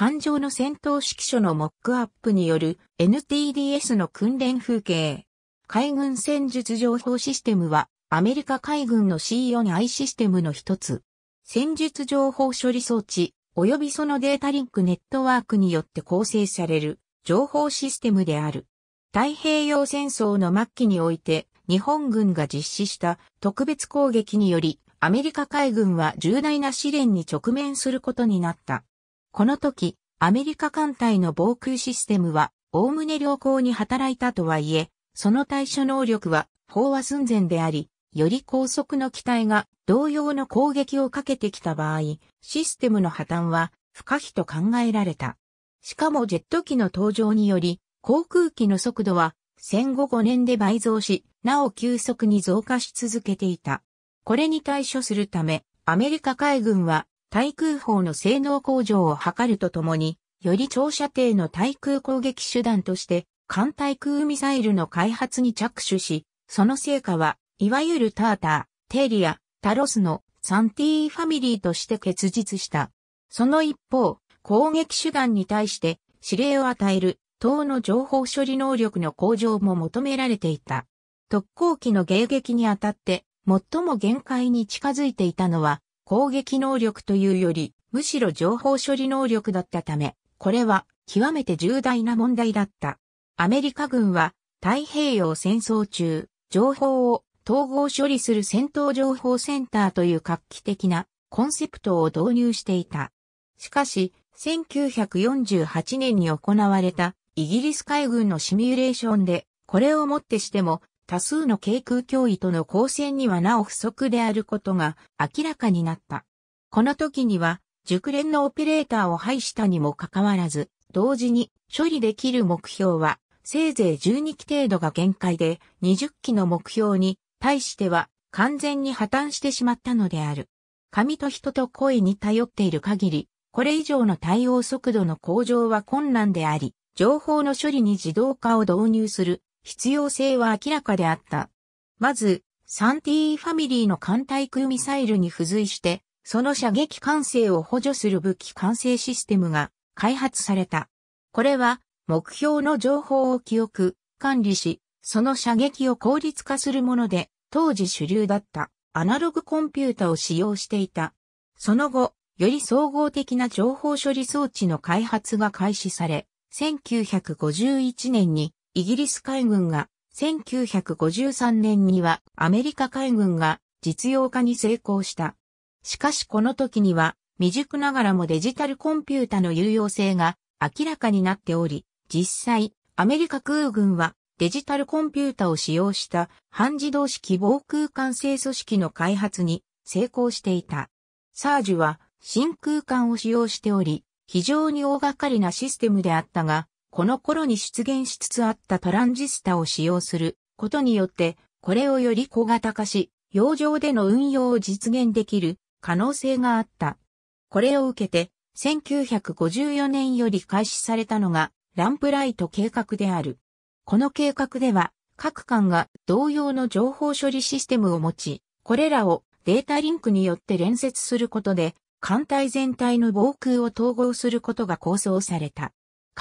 艦上の戦闘指揮所のモックアップによる NTDS の訓練風景。海軍戦術情報システムはアメリカ海軍の C4I システムの一つ。戦術情報処理装置及びそのデータリンクネットワークによって構成される情報システムである。太平洋戦争の末期において日本軍が実施した特別攻撃によりアメリカ海軍は重大な試練に直面することになった。この時、アメリカ艦隊の防空システムは、おおむね良好に働いたとはいえ、その対処能力は、飽和寸前であり、より高速の機体が同様の攻撃をかけてきた場合、システムの破綻は不可避と考えられた。しかもジェット機の登場により、航空機の速度は戦後5年で倍増し、なお急速に増加し続けていた。これに対処するため、アメリカ海軍は対空砲の性能向上を図るとともに、より長射程の対空攻撃手段として、艦対空ミサイルの開発に着手し、その成果は、いわゆるターター、テリア、タロスのサンティーファミリーとして結実した。その一方、攻撃手段に対して指令を与える等の情報処理能力の向上も求められていた。特攻機の迎撃にあたって最も限界に近づいていたのは攻撃能力というより、むしろ情報処理能力だったため、これは極めて重大な問題だった。アメリカ軍は太平洋戦争中、情報を統合処理する戦闘情報センターという画期的なコンセプトを導入していた。しかし、1948年に行われたイギリス海軍のシミュレーションで、これをもってしても多数の軽空脅威との交戦にはなお不足であることが明らかになった。この時には、熟練のオペレーターを配したにもかかわらず、同時に処理できる目標は、せいぜい12機程度が限界で、20機の目標に対しては完全に破綻してしまったのである。紙と人と声に頼っている限り、これ以上の対応速度の向上は困難であり、情報の処理に自動化を導入する必要性は明らかであった。まず、サンティーファミリーの艦対空ミサイルに付随して、その射撃管制を補助する武器管制システムが開発された。これは、目標の情報を記憶、管理し、その射撃を効率化するもので、当時主流だったアナログコンピュータを使用していた。その後、より総合的な情報処理装置の開発が開始され、1951年にイギリス海軍が、1953年にはアメリカ海軍が実用化に成功した。しかしこの時には未熟ながらもデジタルコンピュータの有用性が明らかになっており、実際アメリカ空軍はデジタルコンピュータを使用した半自動式防空管制組織の開発に成功していた。サージュは真空管を使用しており、非常に大掛かりなシステムであったが、この頃に出現しつつあったトランジスタを使用することによって、これをより小型化し、洋上での運用を実現できる可能性があった。これを受けて、1954年より開始されたのが、ランプライト計画である。この計画では、各艦が同様の情報処理システムを持ち、これらをデータリンクによって連接することで、艦隊全体の防空を統合することが構想された。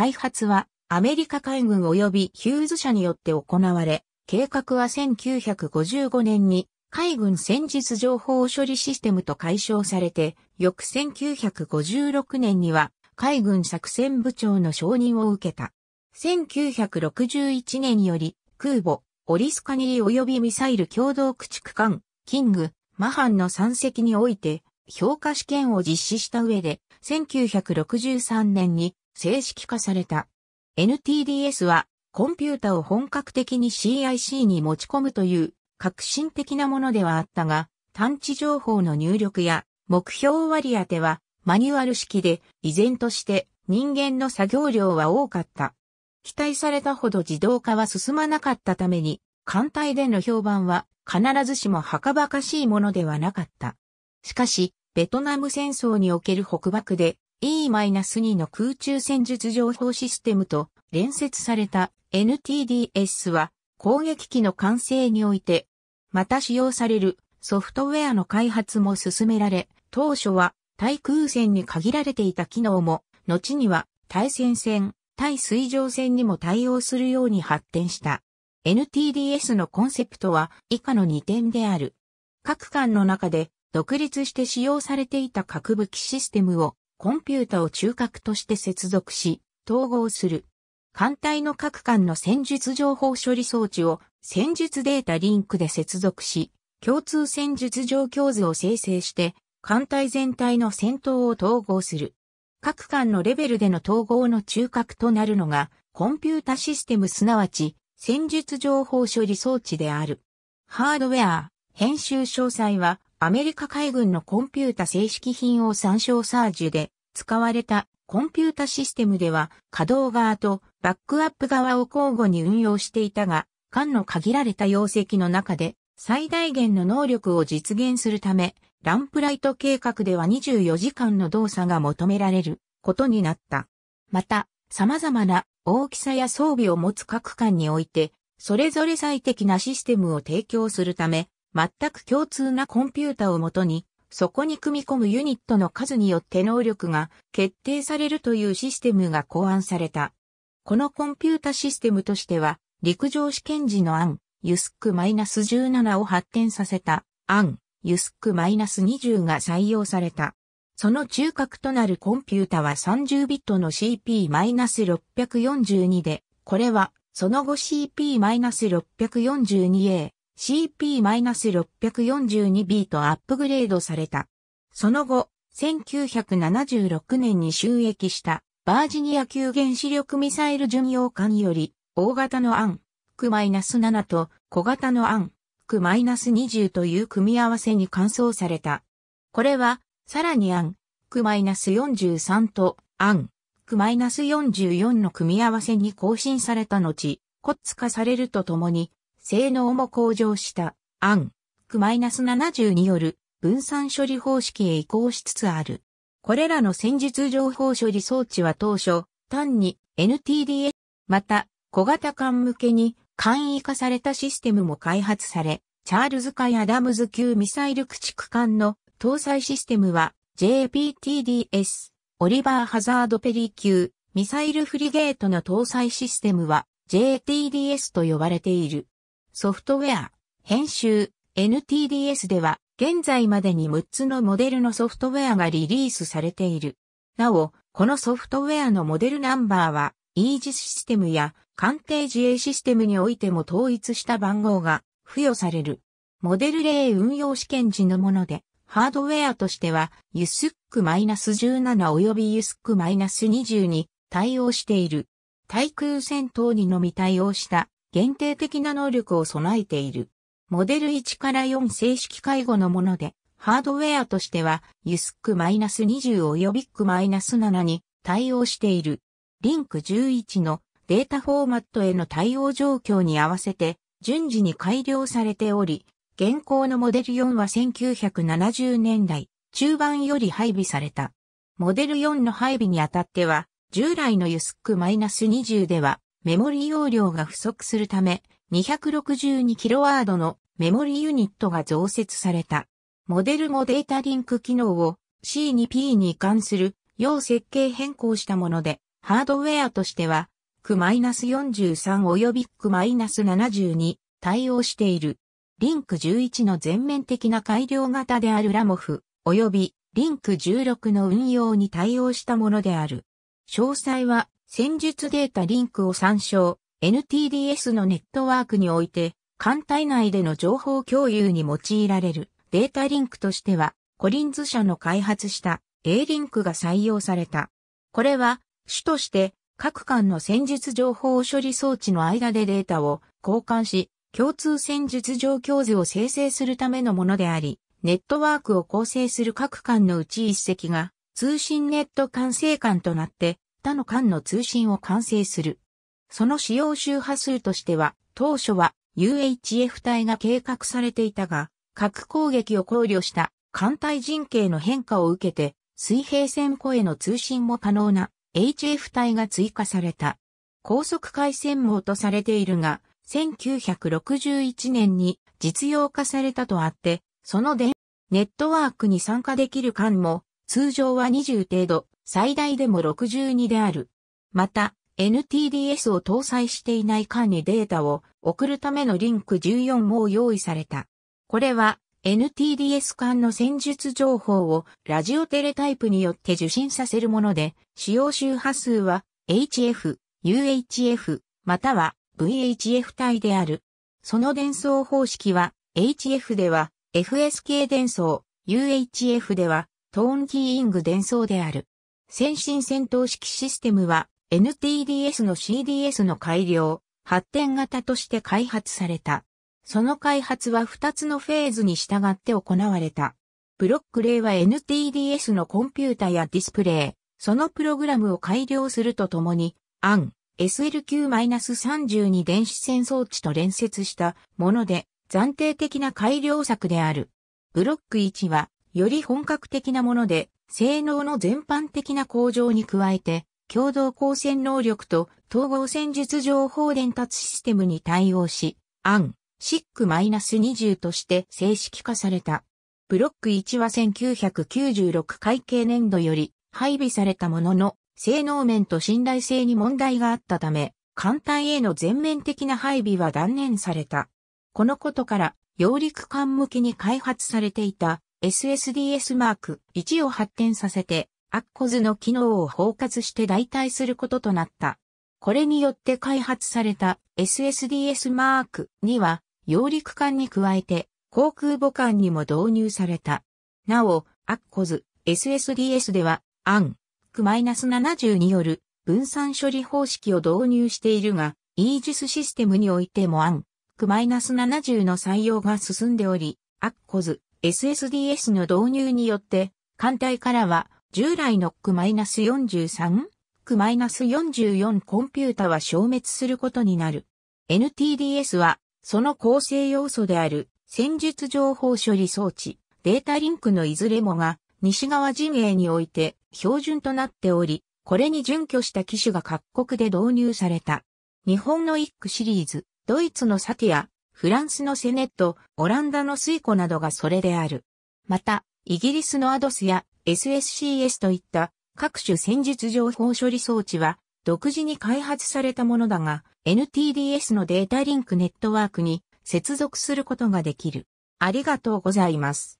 開発はアメリカ海軍及びヒューズ社によって行われ、計画は1955年に海軍戦術情報処理システムと解消されて、翌1956年には海軍作戦部長の承認を受けた。1961年より空母、オリスカニー及びミサイル共同駆逐艦、キング、マハンの山積において評価試験を実施した上で、1963年に正式化された。NTDS はコンピュータを本格的に CIC に持ち込むという革新的なものではあったが、探知情報の入力や目標割り当てはマニュアル式で依然として人間の作業量は多かった。期待されたほど自動化は進まなかったために、艦隊での評判は必ずしもはかばかしいものではなかった。しかし、ベトナム戦争における北爆で E-2 の空中戦術情報システムと連接された NTDS は攻撃機の完成において、また使用されるソフトウェアの開発も進められ、当初は対空戦に限られていた機能も、後には対戦戦、対水上戦にも対応するように発展した。NTDS のコンセプトは以下の2点である。各艦の中で独立して使用されていた核武器システムをコンピュータを中核として接続し、統合する。艦隊の各艦の戦術情報処理装置を戦術データリンクで接続し、共通戦術状況図を生成して、艦隊全体の戦闘を統合する。各艦のレベルでの統合の中核となるのが、コンピュータシステムすなわち、戦術情報処理装置である。ハードウェア、編集詳細は、アメリカ海軍のコンピュータ正式品を参照サージュで使われたコンピュータシステムでは稼働側とバックアップ側を交互に運用していたが、間の限られた容積の中で最大限の能力を実現するため、ランプライト計画では24時間の動作が求められることになった。また、様々な大きさや装備を持つ各間において、それぞれ最適なシステムを提供するため、全く共通なコンピュータをもとに、そこに組み込むユニットの数によって能力が決定されるというシステムが考案された。このコンピュータシステムとしては、陸上試験時の案、ユスック -17 を発展させた案、ユスック -20 が採用された。その中核となるコンピュータは30ビットの CP-642 で、これはその後 CP-642A、CP-642B とアップグレードされた。その後、1976年に収益したバージニア級原子力ミサイル巡洋艦より大型のアンク -7 と小型のアンク -20 という組み合わせに換装された。これは、さらにアンク -43 とアンク -44 の組み合わせに更新された後、コツ化されるとともに、性能も向上した、アン、ク -70 による分散処理方式へ移行しつつある。これらの戦術情報処理装置は当初、単に n t d s また小型艦向けに簡易化されたシステムも開発され、チャールズ・海アダムズ級ミサイル駆逐艦の搭載システムは JPTDS、オリバー・ハザード・ペリー級ミサイルフリゲートの搭載システムは JTDS と呼ばれている。ソフトウェア、編集、NTDS では、現在までに6つのモデルのソフトウェアがリリースされている。なお、このソフトウェアのモデルナンバーは、イージスシステムや鑑定自衛システムにおいても統一した番号が付与される。モデル例運用試験時のもので、ハードウェアとしては、ユスック1 7及びユスック2 2対応している。対空戦闘にのみ対応した限定的な能力を備えている。モデル1から4正式介護のもので、ハードウェアとしては、ユ USC-20 マイナス7に対応している。リンク11のデータフォーマットへの対応状況に合わせて、順次に改良されており、現行のモデル4は1970年代中盤より配備された。モデル4の配備にあたっては、従来のユイナス2 0では、メモリ容量が不足するため、262kW のメモリユニットが増設された。モデルもデータリンク機能を C2P に移管する要設計変更したもので、ハードウェアとしては、c 4 3及び c 7 2対応している。リンク11の全面的な改良型であるラモフ、及びリンク16の運用に対応したものである。詳細は戦術データリンクを参照、NTDS のネットワークにおいて、艦隊内での情報共有に用いられるデータリンクとしては、コリンズ社の開発した A リンクが採用された。これは、主として各艦の戦術情報処理装置の間でデータを交換し、共通戦術状況図を生成するためのものであり、ネットワークを構成する各艦のうち一隻が通信ネット管制艦となって他の間の通信を完成する。その使用周波数としては、当初は UHF 隊が計画されていたが、核攻撃を考慮した艦隊陣形の変化を受けて、水平線弧への通信も可能な HF 隊が追加された。高速回線網とされているが、1961年に実用化されたとあって、その電ネットワークに参加できる間も通常は20程度、最大でも62である。また、NTDS を搭載していない間にデータを送るためのリンク14も用意された。これは NTDS 間の戦術情報をラジオテレタイプによって受信させるもので、使用周波数は HF、UHF、または VHF 帯である。その伝送方式は HF では FSK 伝送、UHF ではトーンキーイング伝送である。先進戦闘式システムは NTDS の CDS の改良、発展型として開発された。その開発は2つのフェーズに従って行われた。ブロック例は NTDS のコンピュータやディスプレイ、そのプログラムを改良するとともに、AN、SLQ-32 電子戦装置と連接したもので、暫定的な改良策である。ブロック1はより本格的なもので、性能の全般的な向上に加えて、共同光線能力と統合戦術情報伝達システムに対応し、アン、シック -20 として正式化された。ブロック1は1996会計年度より配備されたものの、性能面と信頼性に問題があったため、艦隊への全面的な配備は断念された。このことから、揚陸艦向きに開発されていた SSDS マーク1を発展させて、アッコズの機能を包括して代替することとなった。これによって開発された SSDS マーク2は、揚陸艦に加えて、航空母艦にも導入された。なお、アッコズ SSDS では、アン、Q-70 による分散処理方式を導入しているが、イージスシステムにおいてもアン、Q-70 の採用が進んでおり、アッコズ SSDS の導入によって、艦隊からは従来の C-43、C-44 コンピュータは消滅することになる。NTDS は、その構成要素である戦術情報処理装置、データリンクのいずれもが、西側陣営において標準となっており、これに準拠した機種が各国で導入された。日本の一区シリーズ、ドイツのサティア、フランスのセネット、オランダのスイコなどがそれである。また、イギリスのアドスや SSCS といった各種戦術情報処理装置は独自に開発されたものだが NTDS のデータリンクネットワークに接続することができる。ありがとうございます。